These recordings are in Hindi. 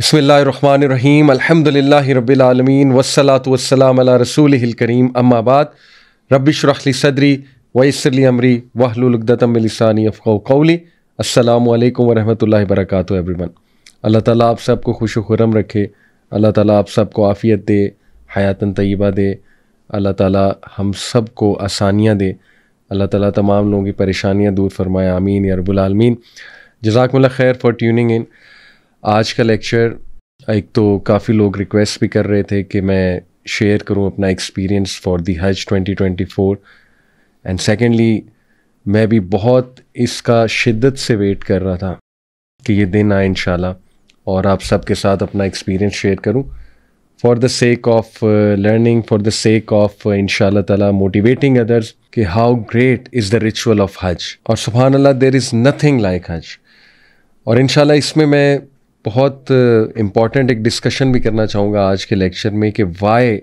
बसमीम अलहमदिल्ला रबीआलमीन वसलात वसलाम रसूल करीम अम्माबाद रबिशरखली सदरी वसरली अमरी वाहलुलगदतमिलसानी कौली अल्लाम वरहमल वरक एवरीवन अल्लाह ताला आप सबको खुश खुरम रखे अल्लाह ताला आप सबको आफ़ियत दे हयातन तय्यबा दे अल्लाह ताला हम सबको आसानियाँ दे अल्लाह ताला तमाम लोगों की परेशानियाँ दूर फरमाए आमीन या रबालमीन जजाकमल खैर फॉर ट्यूनिंग इन आज का लेक्चर एक तो काफ़ी लोग रिक्वेस्ट भी कर रहे थे कि मैं शेयर करूं अपना एक्सपीरियंस फॉर दी हज 2024 एंड सेकेंडली मैं भी बहुत इसका शिद्दत से वेट कर रहा था कि ये दिन आए इन और आप सबके साथ अपना एक्सपीरियंस शेयर करूं for the sake of learning for the sake of इन तला मोटिवेटिंग अदर्स कि how great is the ritual of हज और सुबहानल्ला देर इज़ नथिंग लाइक हज और इनशाला इसमें मैं बहुत इम्पॉर्टेंट एक डिस्कशन भी करना चाहूँगा आज के लेक्चर में कि वाई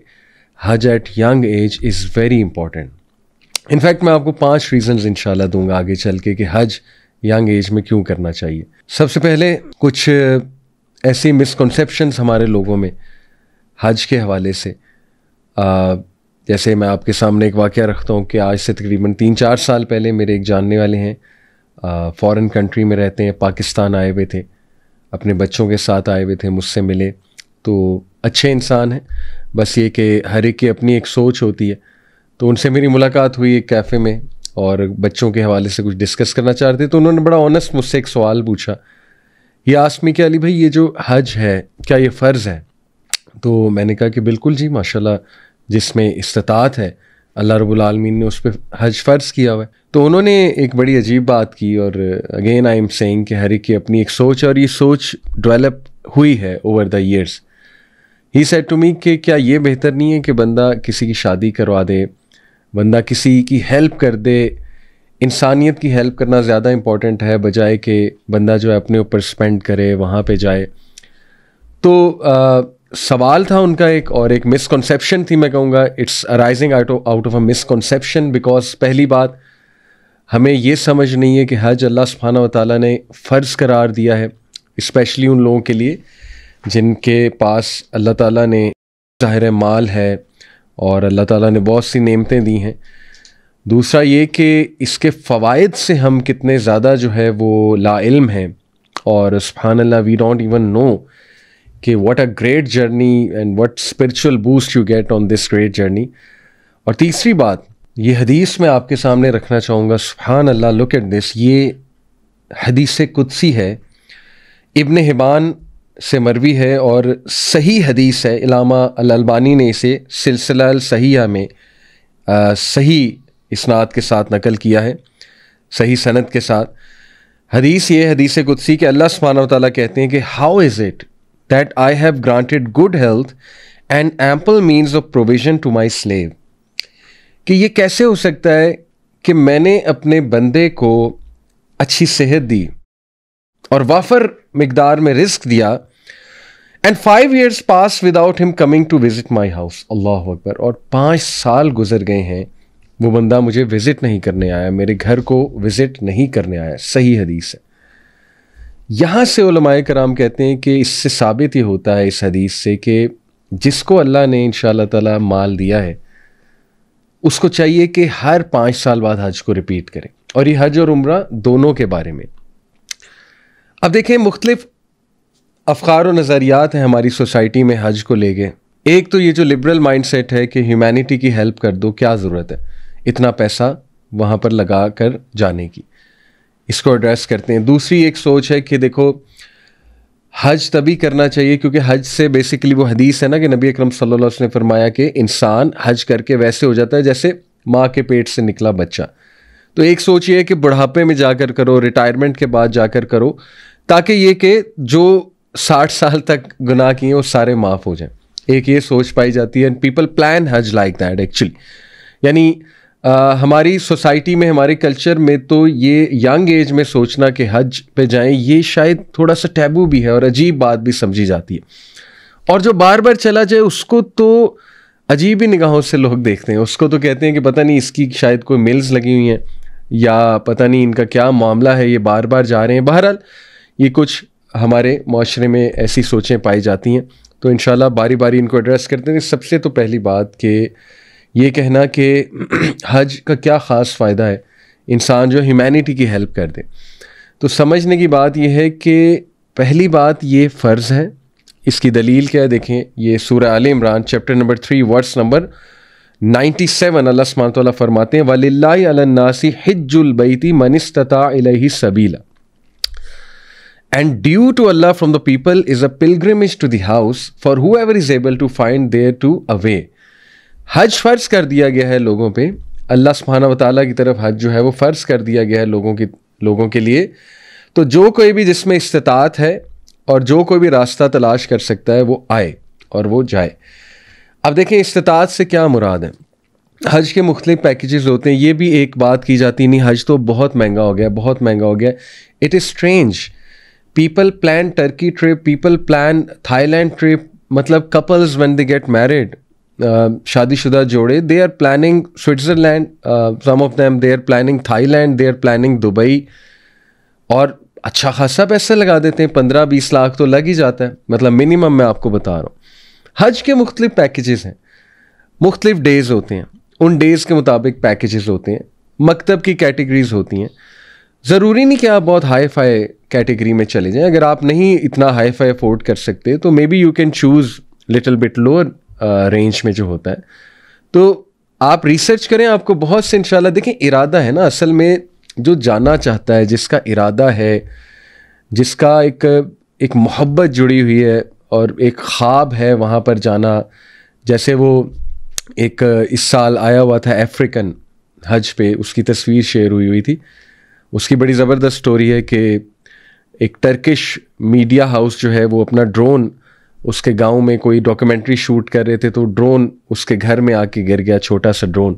हज at young age is very important in fact मैं आपको पांच रीजंस इंशाल्लाह दूंगा आगे चल के कि हज यंग एज में क्यों करना चाहिए सबसे पहले कुछ ऐसी मिसकॉन्सेप्शंस हमारे लोगों में हज के हवाले से आ, जैसे मैं आपके सामने एक वाक़ रखता हूँ कि आज से तकरीबन तीन चार साल पहले मेरे एक जानने वाले हैं फ़ॉरेन कंट्री में रहते हैं पाकिस्तान आए हुए थे अपने बच्चों के साथ आए हुए थे मुझसे मिले तो अच्छे इंसान हैं बस ये कि हर एक की अपनी एक सोच होती है तो उनसे मेरी मुलाकात हुई एक कैफ़े में और बच्चों के हवाले से कुछ डिस्कस करना चाहते तो उन्होंने बड़ा ऑनेस्ट मुझसे एक सवाल पूछा ये आसमी के अली भाई ये जो हज है क्या ये फ़र्ज़ है तो मैंने कहा कि बिल्कुल जी माशाल्लाह जिसमें इस्तात है अल्लाह रबालमीन ने उस पर हज फ़र्ज़ किया हुआ तो उन्होंने एक बड़ी अजीब बात की और अगेन आई एम सेइंग कि हर एक की अपनी एक सोच और ये सोच डेवलप हुई है over the years he said to me कि क्या ये बेहतर नहीं है कि बंदा किसी की शादी करवा दे बंदा किसी की हेल्प कर दे इंसानियत की हेल्प करना ज़्यादा इम्पॉर्टेंट है बजाय कि बंदा जो है अपने ऊपर स्पेंड करे वहाँ पर जाए तो आ, सवाल था उनका एक और एक मिसकॉन्सेप्शन थी मैं कहूँगा it's arising out out of a misconception because पहली बात हमें ये समझ नहीं है कि हज अल्लाह सुबहाना ताली ने फ़र्ज़ करार दिया है इस्पेशली उन लोगों के लिए जिनके पास अल्लाह ताली ने ज़ाहिर माल है और अल्लाह ताली ने बहुत सी नियमतें दी हैं दूसरा ये कि इसके फ़वाद से हम कितने ज़्यादा जो है वो लाइल्म हैं और सुबहानल्ला वी डोंट इवन नो कि what a great journey and what spiritual boost you get on this great journey और तीसरी बात ये हदीस मैं आपके सामने रखना चाहूँगा सुबहान अल्लाह लुक एट दिस ये हदीस कुदसी है इबन हिबान से मरवी है और सही हदीस है इलामा अलबानी ने इसे सिलसिला सहिया में आ, सही इसनाद के साथ नकल किया है सही सनत के साथ हदीस ये हदीस कुदसी के अल्लाह सुबहाना ताली कहते हैं कि how is it that I have granted good health and ample means of provision to my slave. कि ये कैसे हो सकता है कि मैंने अपने बंदे को अच्छी सेहत दी और वाफर मकदार में रिस्क दिया and five years pass without him coming to visit my house अल्लाह अकबर और पाँच साल गुजर गए हैं वो बंदा मुझे विज़िट नहीं करने आया मेरे घर को विज़िट नहीं करने आया सही हदीस है यहाँ से कराम कहते हैं कि इससे साबित ये होता है इस हदीस से कि जिसको अल्लाह ने इन ताला माल दिया है उसको चाहिए कि हर पाँच साल बाद हज को रिपीट करें और ये हज और उम्र दोनों के बारे में अब देखें मुख्तलिफ अफकार और नज़रियात हैं हमारी सोसाइटी में हज को ले गए एक तो ये जो लिबरल माइंड सेट है कि ह्यूमैनिटी की हेल्प कर दो क्या ज़रूरत है इतना पैसा वहाँ पर लगा कर जाने की इसको एड्रेस करते हैं दूसरी एक सोच है कि देखो हज तभी करना चाहिए क्योंकि हज से बेसिकली वो हदीस है ना कि नबी अकरम सल्लल्लाहु अलैहि वसल्लम ने फरमाया कि इंसान हज करके वैसे हो जाता है जैसे माँ के पेट से निकला बच्चा तो एक सोच ये है कि बुढ़ापे में जाकर करो रिटायरमेंट के बाद जाकर करो ताकि ये कि जो साठ साल तक गुनाह किए वो सारे माफ़ हो जाएँ एक ये सोच पाई जाती है एंड पीपल प्लान हज लाइक दैट एक्चुअली यानी आ, हमारी सोसाइटी में हमारे कल्चर में तो ये यंग एज में सोचना कि हज पे जाएं ये शायद थोड़ा सा टैबू भी है और अजीब बात भी समझी जाती है और जो बार बार चला जाए उसको तो अजीब ही निगाहों से लोग देखते हैं उसको तो कहते हैं कि पता नहीं इसकी शायद कोई मिल्स लगी हुई हैं या पता नहीं इनका क्या मामला है ये बार बार जा रहे हैं बहरहाल ये कुछ हमारे माशरे में ऐसी सोचें पाई जाती हैं तो इन बारी बारी इनको एड्रेस करते हैं सबसे तो पहली बात कि ये कहना कि हज का क्या ख़ास फ़ायदा है इंसान जो ह्यूमैनिटी की हेल्प कर दे तो समझने की बात यह है कि पहली बात ये फ़र्ज़ है इसकी दलील क्या है देखें ये सूर आल इमरान chapter number three verse number ninety seven अल्लाह सुबहान फरमाते हैं वल्लासी हिजुलबैती मनस्तता सबीला And due to Allah from the people is a pilgrimage to the house for whoever is able to find there to away. हज फ़र्ज कर दिया गया है लोगों पे अल्लाह सुबहाना वाली की तरफ हज जो है वो फ़र्ज कर दिया गया है लोगों की लोगों के लिए तो जो कोई भी जिसमें इस्तात है और जो कोई भी रास्ता तलाश कर सकता है वो आए और वो जाए अब देखें इस्तात से क्या मुराद है हज के मुख्तलिफ पैकेजेस होते हैं ये भी एक बात की जाती नहीं हज तो बहुत महंगा हो गया बहुत महंगा हो गया it is strange people plan Turkey trip people plan Thailand trip मतलब couples when they get married शादीशुदा जोड़े they are planning Switzerland some of them they are planning Thailand they are planning Dubai और अच्छा खासा पैसा लगा देते हैं पंद्रह बीस लाख तो लग ही जाता है मतलब मिनिमम मैं आपको बता रहा हूँ हज के मुख्तलिफ पैकेजेस हैं मुख्तलिफ डेज़ होते हैं उन डेज़ के मुताबिक पैकेजेस होते हैं मकतब की कैटेगरीज होती हैं ज़रूरी नहीं कि आप बहुत हाई फाई कैटेगरी में चले जाएं अगर आप नहीं इतना हाई फाई अफोर्ड कर सकते तो maybe you can choose little bit lower range में जो होता है तो आप रिसर्च करें आपको बहुत से इंशाल्लाह देखें इरादा है ना असल में जो जाना चाहता है जिसका इरादा है जिसका एक एक मोहब्बत जुड़ी हुई है और एक ख्वाब है वहाँ पर जाना जैसे वो एक इस साल आया हुआ था अफ्रीकन हज पे उसकी तस्वीर शेयर हुई हुई थी उसकी बड़ी ज़बरदस्त स्टोरी है कि एक टर्किश मीडिया हाउस जो है वो अपना ड्रोन उसके गांव में कोई डॉक्यूमेंट्री शूट कर रहे थे तो ड्रोन उसके घर में आके गिर गया छोटा सा ड्रोन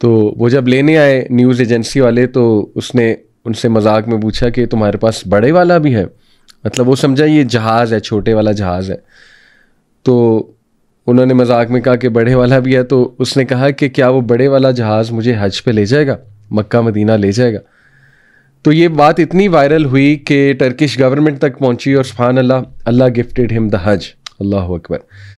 तो वो जब लेने आए न्यूज़ एजेंसी वाले तो उसने उनसे मजाक में पूछा कि तुम्हारे पास बड़े वाला भी है मतलब वो समझा ये जहाज़ है छोटे वाला जहाज़ है तो उन्होंने मजाक में कहा कि बड़े वाला भी है तो उसने कहा कि क्या वो बड़े वाला जहाज़ मुझे हज पे ले जाएगा मक्का मदीना ले जाएगा तो ये बात इतनी वायरल हुई कि टर्किश गवर्नमेंट तक पहुंची और सुबहान अल्लाह अल्लाह गिफ्टेड हिम द हज अल्लाह अकबर